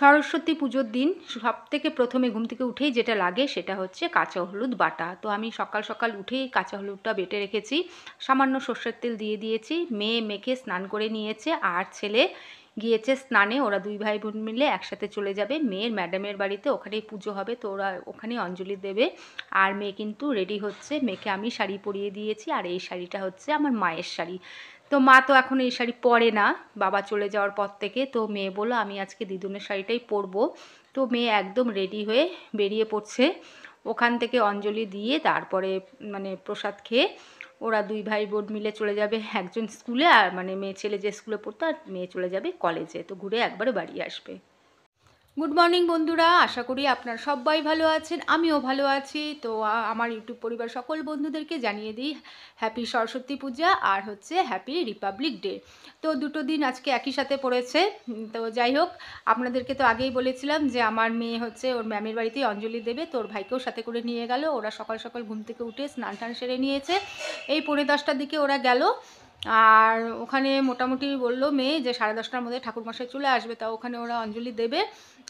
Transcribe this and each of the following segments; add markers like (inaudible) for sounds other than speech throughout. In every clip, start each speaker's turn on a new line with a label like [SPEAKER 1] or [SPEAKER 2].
[SPEAKER 1] সরস্বতী পুজোর দিন সব থেকে প্রথমে ঘুম থেকে উঠেই যেটা লাগে সেটা হচ্ছে কাঁচা হলুদ বাটা তো আমি সকাল সকাল উঠেই কাঁচা হলুদটা বেটে রেখেছি সামান্য সর্ষের তেল দিয়ে দিয়েছি মেয়ে মেখে স্নান করে নিয়েছে আর ছেলে গিয়েছে স্নানে ওরা দুই ভাই বোন মিলে একসাথে চলে যাবে মেয়ের ম্যাডামের বাড়িতে ওখানেই পুজো হবে তো ওরা ওখানেই অঞ্জলি দেবে আর মেয়ে কিন্তু রেডি হচ্ছে মেয়েকে আমি শাড়ি পরিয়ে দিয়েছি আর এই শাড়িটা হচ্ছে আমার মায়ের শাড়ি তো মা তো এখন এই শাড়ি পরে না বাবা চলে যাওয়ার পর থেকে তো মেয়ে বললো আমি আজকে দিদুনের শাড়িটাই পরবো তো মেয়ে একদম রেডি হয়ে বেরিয়ে পড়ছে ওখান থেকে অঞ্জলি দিয়ে তারপরে মানে প্রসাদ খেয়ে ওরা দুই ভাই বোন মিলে চলে যাবে একজন স্কুলে আর মানে মেয়ে ছেলে যে স্কুলে পড়তো আর মেয়ে চলে যাবে কলেজে তো ঘুরে একবারে বাড়ি আসবে গুড মর্নিং বন্ধুরা আশা করি আপনার সবাই ভালো আছেন আমিও ভালো আছি তো আমার ইউটিউব পরিবার সকল বন্ধুদেরকে জানিয়ে দিই হ্যাপি সরস্বতী পূজা আর হচ্ছে হ্যাপি রিপাবলিক ডে তো দুটো দিন আজকে একই সাথে পড়েছে তো যাই হোক আপনাদেরকে তো আগেই বলেছিলাম যে আমার মেয়ে হচ্ছে ওর ম্যামের বাড়িতেই অঞ্জলি দেবে তোর ভাইকেও সাথে করে নিয়ে গেল ওরা সকাল সকাল ঘুম থেকে উঠে স্নান টান সেরে নিয়েছে এই পৌনে দশটার দিকে ওরা গেল আর ওখানে মোটামুটি বললো মেয়ে যে সাড়ে দশটার মধ্যে ঠাকুরমশাই চলে আসবে তা ওখানে ওরা অঞ্জলি দেবে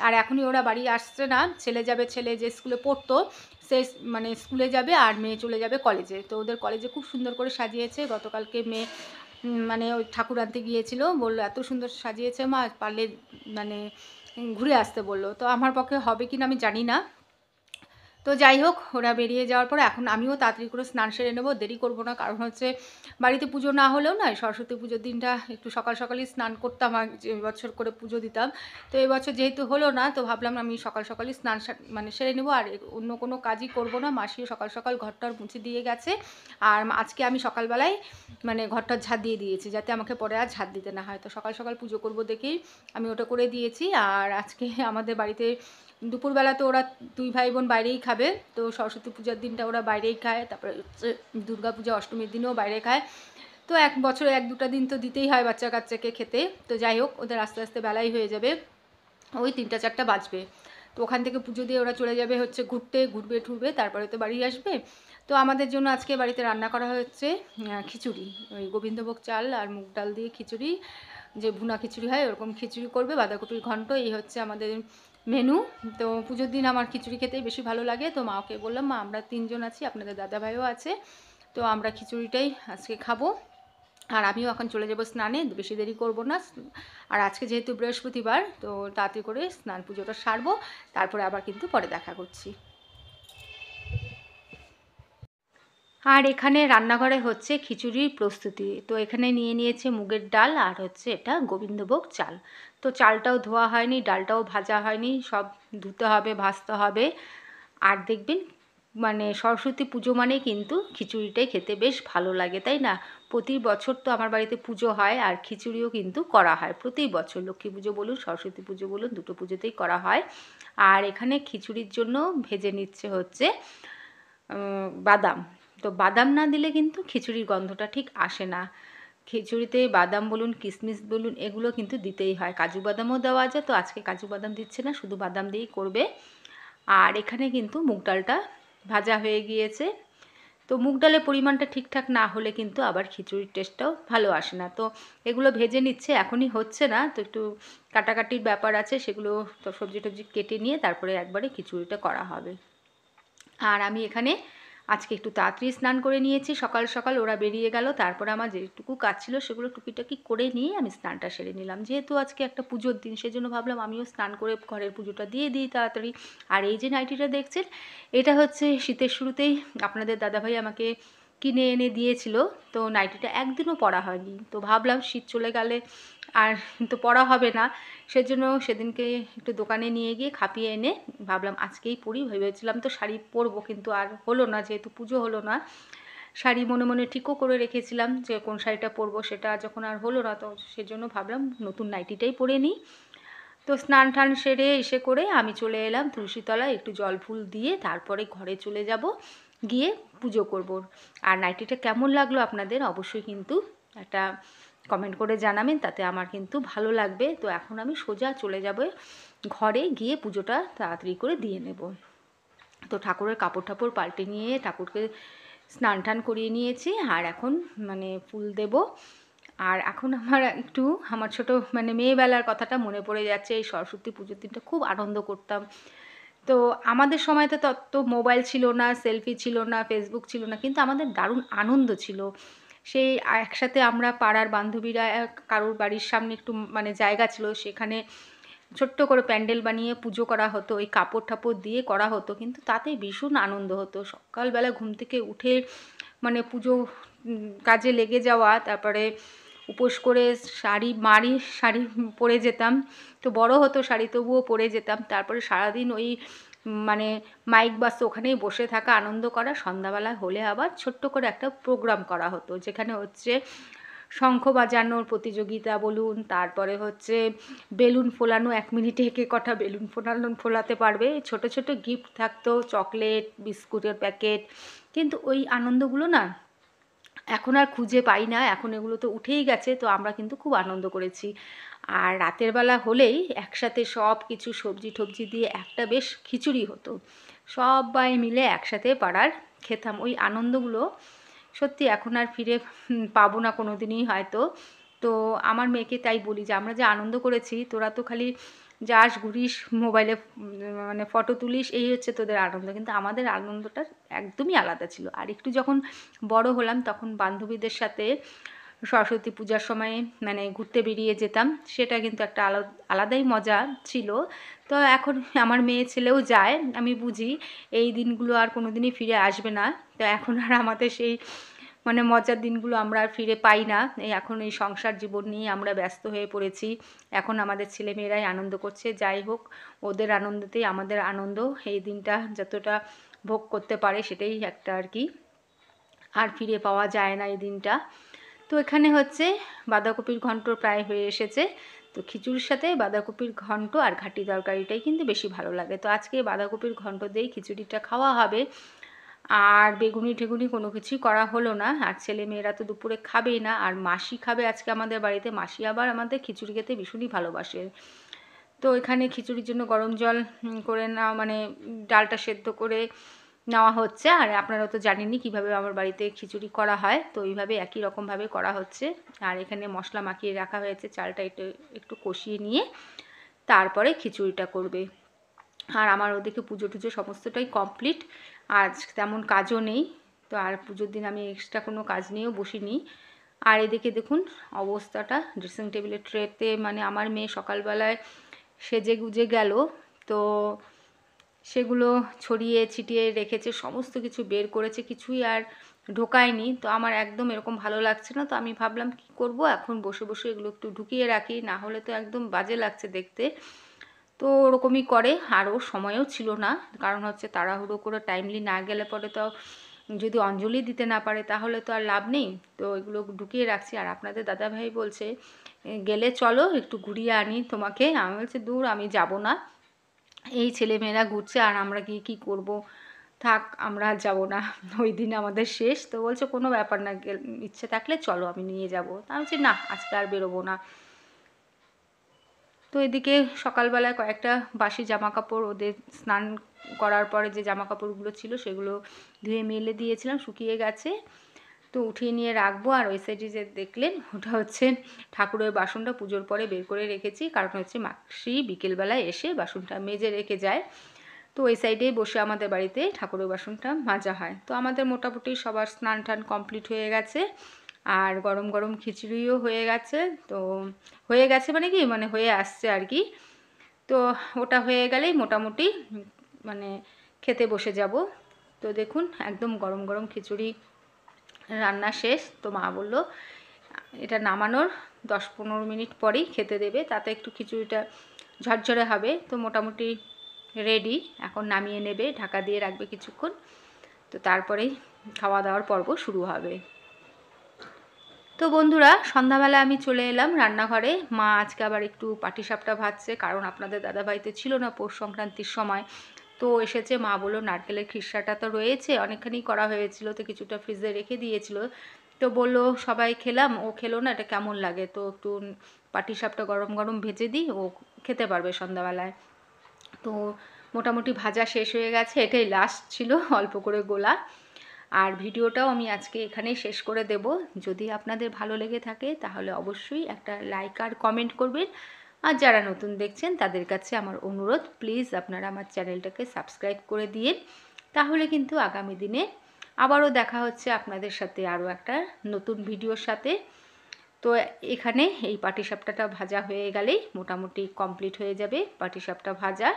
[SPEAKER 1] আর এখনই ওরা বাড়ি আসছে না ছেলে যাবে ছেলে যে স্কুলে পড়তো সে মানে স্কুলে যাবে আর মেয়ে চলে যাবে কলেজে তো ওদের কলেজে খুব সুন্দর করে সাজিয়েছে গতকালকে মেয়ে মানে ওই ঠাকুর আনতে গিয়েছিল বললো এত সুন্দর সাজিয়েছে মা পারলে মানে ঘুরে আসতে বললো তো আমার পক্ষে হবে কি না আমি জানি না তো যাই হোক ওরা বেরিয়ে যাওয়ার পর এখন আমিও তাড়াতাড়ি করে স্নান সেরে নেবো দেরি করবো না কারণ হচ্ছে বাড়িতে পুজো না হলেও না সরস্বতী পুজোর দিনটা একটু সকাল সকালই স্নান করতাম বছর করে পুজো দিতাম তো এবছর যেহেতু হলো না তো ভাবলাম আমি সকাল সকালই স্নান মানে সেরে নেবো আর অন্য কোনো কাজই করব না মাসিও সকাল সকাল ঘরটার মুছে দিয়ে গেছে আর আজকে আমি সকালবেলায় মানে ঘরটার ঝাঁট দিয়ে দিয়েছি যাতে আমাকে পরে আর ঝাঁট দিতে না হয় তো সকাল সকাল পুজো করব দেখেই আমি ওটা করে দিয়েছি আর আজকে আমাদের বাড়িতে দুপুরবেলা তো ওরা দুই ভাই বোন বাইরেই খাবে তো সরস্বতী পূজার দিনটা ওরা বাইরেই খায় তারপরে হচ্ছে দুর্গা অষ্টমীর দিনেও বাইরে খায় তো এক বছরে এক দুটা দিন তো দিতেই হয় বাচ্চা কাচ্চাকে খেতে তো যাই হোক ওদের আস্তে আস্তে বেলাই হয়ে যাবে ওই তিনটা চারটা বাজবে তো ওখান থেকে পুজো দিয়ে ওরা চলে যাবে হচ্ছে ঘুরতে ঘুরবে ঠুরবে তারপরে তো বাড়ি আসবে তো আমাদের জন্য আজকে বাড়িতে রান্না করা হচ্ছে খিচুড়ি ওই গোবিন্দভোগ চাল আর মুগ ডাল দিয়ে খিচুড়ি যে ভুনা খিচুড়ি হয় ওরকম খিচুড়ি করবে বাঁধাকপির ঘন্ট এই হচ্ছে আমাদের মেনু তো পুজোর দিন আমার খিচুড়ি খেতেই বেশি ভালো লাগে তো মাকে বললাম মা আমরা তিনজন আছি আপনাদের দাদা ভাইও আছে তো আমরা খিচুড়িটাই আজকে খাবো আর আমিও এখন চলে যাব স্নানে বেশি দেরি করব না আর আজকে যেহেতু বৃহস্পতিবার তো তাড়াতাড়ি করে স্নান পুজোটা সারবো তারপরে আবার কিন্তু পরে দেখা করছি আর এখানে রান্নাঘরে হচ্ছে খিচুড়ির প্রস্তুতি তো এখানে নিয়ে নিয়েছে মুগের ডাল আর হচ্ছে এটা গোবিন্দভোগ চাল তো চালটাও ধোয়া হয়নি ডালটাও ভাজা হয়নি সব ধুতে হবে ভাজতে হবে আর দেখবেন মানে সরস্বতী পুজো মানে কিন্তু খিচুড়িটাই খেতে বেশ ভালো লাগে তাই না প্রতি বছর তো আমার বাড়িতে পুজো হয় আর খিচুড়িও কিন্তু করা হয় প্রতি বছর লক্ষ্মী পুজো বলুন সরস্বতী পুজো বলুন দুটো পুজোতেই করা হয় আর এখানে খিচুড়ির জন্য ভেজে নিচ্ছে হচ্ছে বাদাম তো বাদাম না দিলে কিন্তু খিচুড়ির গন্ধটা ঠিক আসে না খিচুড়িতে বাদাম বলুন কিশমিশ বলুন এগুলো কিন্তু দিতেই হয় কাজু বাদামও দেওয়া যায় তো আজকে কাজু বাদাম দিচ্ছে না শুধু বাদাম দিয়েই করবে আর এখানে কিন্তু মুগ ডালটা ভাজা হয়ে গিয়েছে তো মুগ ডালের পরিমাণটা ঠিকঠাক না হলে কিন্তু আবার খিচুড়ির টেস্টটাও ভালো আসে না তো এগুলো ভেজে নিচ্ছে এখনই হচ্ছে না তো একটু কাটাকাটির ব্যাপার আছে সেগুলো তো সবজি টবজি কেটে নিয়ে তারপরে একবারে খিচুড়িটা করা হবে আর আমি এখানে আজকে একটু তাড়াতাড়ি স্নান করে নিয়েছি সকাল সকাল ওরা বেরিয়ে গেল তারপর আমার যেটুকু কাজ ছিল সেগুলো টুকিটাকি করে নিয়ে আমি স্নানটা সেরে নিলাম যেহেতু আজকে একটা পুজোর দিন সেজন্য ভাবলাম আমিও স্নান করে ঘরের পুজোটা দিয়ে দিই তাড়াতাড়ি আর এই যে নাইটিটা দেখছেন এটা হচ্ছে শীতের শুরুতেই আপনাদের দাদাভাই আমাকে কিনে এনে দিয়েছিল তো নাইটিটা একদিনও পরা হয়নি তো ভাবলাম শীত চলে গেলে আর তো পরা হবে না সেজন্য সেদিনকে একটু দোকানে নিয়ে গিয়ে খাপিয়ে এনে ভাবলাম আজকেই পরি ভেবেছিলাম তো শাড়ি পরবো কিন্তু আর হলো না যেহেতু পুজো হলো না শাড়ি মনে মনে ঠিকও করে রেখেছিলাম যে কোন শাড়িটা পরবো সেটা যখন আর হলো না তো সেজন্য ভাবলাম নতুন নাইটিটাই পরে নিই তো স্নান টান সেরে এসে করে আমি চলে এলাম তুলসীতলায় একটু জল ফুল দিয়ে তারপরে ঘরে চলে যাব গিয়ে পুজো করব আর নাইটিটা কেমন লাগলো আপনাদের অবশ্যই কিন্তু একটা কমেন্ট করে জানাবেন তাতে আমার কিন্তু ভালো লাগবে তো এখন আমি সোজা চলে যাব ঘরে গিয়ে পুজোটা তাড়াতাড়ি করে দিয়ে নেব তো ঠাকুরের কাপড় ঠাপড় পাল্টে নিয়ে ঠাকুরকে স্নান টান করিয়ে নিয়েছি আর এখন মানে ফুল দেব আর এখন আমার একটু আমার ছোট মানে মেয়েবেলার কথাটা মনে পড়ে যাচ্ছে এই সরস্বতী পুজোর দিনটা খুব আনন্দ করতাম তো আমাদের সময়তে তত মোবাইল ছিল না সেলফি ছিল না ফেসবুক ছিল না কিন্তু আমাদের দারুণ আনন্দ ছিল সেই একসাথে আমরা পাড়ার বান্ধবীরা কারোর বাড়ির সামনে একটু মানে জায়গা ছিল সেখানে ছোট্ট করে প্যান্ডেল বানিয়ে পুজো করা হতো ওই কাপড় ঠাপড় দিয়ে করা হতো কিন্তু তাতে ভীষণ আনন্দ হতো সকালবেলা ঘুম থেকে উঠে মানে পুজো কাজে লেগে যাওয়া তারপরে উপোস করে শাড়ি মারি শাড়ি পরে যেতাম তো বড় হতো শাড়ি তবুও পরে যেতাম তারপরে সারাদিন ওই মানে মাইক বাস ওখানেই বসে থাকা আনন্দ করা সন্ধ্যাবেলা হলে আবার ছোট্ট করে একটা প্রোগ্রাম করা হতো যেখানে হচ্ছে শঙ্খ বাজানোর প্রতিযোগিতা বলুন তারপরে হচ্ছে বেলুন ফোলানো এক মিনিটে একে কটা বেলুন ফোলানো ফোলাতে পারবে ছোট ছোট গিফট থাকতো চকলেট বিস্কুটের প্যাকেট কিন্তু ওই আনন্দগুলো না এখন আর খুঁজে পাই না এখন এগুলো তো উঠেই গেছে তো আমরা কিন্তু খুব আনন্দ করেছি আর রাতের বেলা হলেই একসাথে সব কিছু সবজি টবজি দিয়ে একটা বেশ খিচুড়ি হতো সবাই মিলে একসাথে পাড়ার খেতাম ওই আনন্দগুলো সত্যি এখন আর ফিরে পাবো না কোনো দিনই হয়তো তো আমার মেয়েকে তাই বলি যে আমরা যে আনন্দ করেছি তোরা তো খালি যাস ঘুরিস মোবাইলে মানে ফটো তুলিস এই হচ্ছে তোদের আনন্দ কিন্তু আমাদের আনন্দটা একদমই আলাদা ছিল আর একটু যখন বড় হলাম তখন বান্ধবীদের সাথে সরস্বতী পূজার সময়ে মানে ঘুরতে বেরিয়ে যেতাম সেটা কিন্তু একটা আলাদাই মজা ছিল তো এখন আমার মেয়ে ছেলেও যায় আমি বুঝি এই দিনগুলো আর কোনো দিনই ফিরে আসবে না তো এখন আর আমাদের সেই মানে মজার দিনগুলো আমরা আর ফিরে পাই না এখন এই সংসার জীবন নিয়ে আমরা ব্যস্ত হয়ে পড়েছি এখন আমাদের ছেলেমেয়েরাই আনন্দ করছে যাই হোক ওদের আনন্দতেই আমাদের আনন্দ এই দিনটা যতটা ভোগ করতে পারে সেটাই একটা আর কি আর ফিরে পাওয়া যায় না এই দিনটা তো এখানে হচ্ছে বাঁধাকপির ঘন্ট প্রায় হয়ে এসেছে তো খিচুড়ির সাথে বাঁধাকপির ঘন্ট আর ঘাটি তরকারিটাই কিন্তু বেশি ভালো লাগে তো আজকে বাঁধাকপির ঘন্ট দিয়েই খিচুড়িটা খাওয়া হবে আর বেগুনি ঠেগুনি কোনো কিছুই করা হলো না আর ছেলে মেয়েরা তো দুপুরে খাবেই না আর মাসি খাবে আজকে আমাদের বাড়িতে মাসি আবার আমাদের খিচুড়ি খেতে ভীষণই ভালোবাসে তো এখানে খিচুড়ির জন্য গরম জল করে না মানে ডালটা সেদ্ধ করে নেওয়া হচ্ছে আর আপনারা তো জানেনই কিভাবে আমার বাড়িতে খিচুড়ি করা হয় তো এইভাবে একই রকমভাবে করা হচ্ছে আর এখানে মশলা মাখিয়ে রাখা হয়েছে চালটা একটু একটু কষিয়ে নিয়ে তারপরে খিচুড়িটা করবে আর আমার ওদিকে পুজো টুজো সমস্তটাই কমপ্লিট আজ তেমন কাজও নেই তো আর পুজোর দিন আমি এক্সট্রা কোনো কাজ নিয়েও বসিনি আর এদিকে দেখুন অবস্থাটা ড্রেসিং টেবিলের ট্রেতে মানে আমার মেয়ে সকালবেলায় সেজে গুজে গেল তো সেগুলো ছড়িয়ে ছিটিয়ে রেখেছে সমস্ত কিছু বের করেছে কিছুই আর ঢোকায়নি তো আমার একদম এরকম ভালো লাগছে না তো আমি ভাবলাম কি করব এখন বসে বসে এগুলো একটু ঢুকিয়ে রাখি না হলে তো একদম বাজে লাগছে দেখতে তো ওরকমই করে আর ওর সময়ও ছিল না কারণ হচ্ছে তাড়াহুড়ো করে টাইমলি না গেলে পরে তো যদি অঞ্জলি দিতে না পারে তাহলে তো আর লাভ নেই তো এগুলো ঢুকিয়ে রাখছি আর আপনাদের দাদাভাই বলছে গেলে চলো একটু ঘুরিয়ে আনি তোমাকে আমি বলছি দূর আমি যাব না এই ছেলেমেয়েরা ঘুরছে আর আমরা গিয়ে কী করব থাক আমরা যাব না (laughs) ওই দিন আমাদের শেষ তো বলছে কোনো ব্যাপার না ইচ্ছে থাকলে চলো আমি নিয়ে যাবো তা বলছি না আজকে আর বেরোবো না তো এদিকে সকালবেলায় কয়েকটা বাসি জামা কাপড় ওদের স্নান করার পরে যে জামা কাপড়গুলো ছিল সেগুলো ধুয়ে মেলে দিয়েছিলাম শুকিয়ে গেছে তো উঠিয়ে নিয়ে রাখবো আর ওই সাইডে যে দেখলেন ওটা হচ্ছে ঠাকুরের বাসনটা পুজোর পরে বের করে রেখেছি কারণ হচ্ছে মাসি বিকেলবেলায় এসে বাসনটা মেজে রেখে যায় তো ওই সাইডেই বসে আমাদের বাড়িতে ঠাকুরের বাসনটা মাজা হয় তো আমাদের মোটামুটি সবার স্নান টান কমপ্লিট হয়ে গেছে আর গরম গরম খিচুড়িও হয়ে গেছে তো হয়ে গেছে মানে কি মানে হয়ে আসছে আর কি তো ওটা হয়ে গেলেই মোটামুটি মানে খেতে বসে যাব তো দেখুন একদম গরম গরম খিচুড়ি রান্না শেষ তো মা বলল এটা নামানোর দশ পনেরো মিনিট পরেই খেতে দেবে তাতে একটু খিচুড়িটা ঝরঝরে হবে তো মোটামুটি রেডি এখন নামিয়ে নেবে ঢাকা দিয়ে রাখবে কিছুক্ষণ তো তারপরেই খাওয়া দাওয়ার পর্ব শুরু হবে তো বন্ধুরা সন্ধ্যাবেলা আমি চলে এলাম রান্নাঘরে মা আজকে আবার একটু পাটিসাপটা ভাজছে কারণ আপনাদের দাদাভাই ছিল না পৌষ সংক্রান্তির সময় তো এসেছে মা বললো নারকেলের খিসাটা তো রয়েছে অনেকখানি করা হয়েছিল তো কিছুটা ফ্রিজে রেখে দিয়েছিল তো বললো সবাই খেলাম ও খেলো না এটা কেমন লাগে তো একটু পাটিসাপটা গরম গরম ভেজে দিই ও খেতে পারবে সন্ধ্যাবেলায় তো মোটামুটি ভাজা শেষ হয়ে গেছে এটাই লাস্ট ছিল অল্প করে গোলা আর ভিডিওটাও আমি আজকে এখানেই শেষ করে দেব যদি আপনাদের ভালো লেগে থাকে তাহলে অবশ্যই একটা লাইক আর কমেন্ট করবেন আর যারা নতুন দেখছেন তাদের কাছে আমার অনুরোধ প্লিজ আপনারা আমার চ্যানেলটাকে সাবস্ক্রাইব করে দিয়ে তাহলে কিন্তু আগামী দিনে আবারও দেখা হচ্ছে আপনাদের সাথে আরও একটা নতুন ভিডিওর সাথে তো এখানে এই পাটিসাপটাটা ভাজা হয়ে গেলেই মোটামুটি কমপ্লিট হয়ে যাবে পাটিসাপটা ভাজা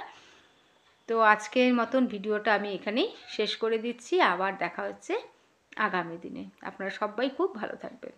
[SPEAKER 1] তো আজকের মতন ভিডিওটা আমি এখানেই শেষ করে দিচ্ছি আবার দেখা হচ্ছে আগামী দিনে আপনারা সবাই খুব ভালো থাকবেন